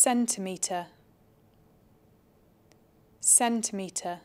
centimetre centimetre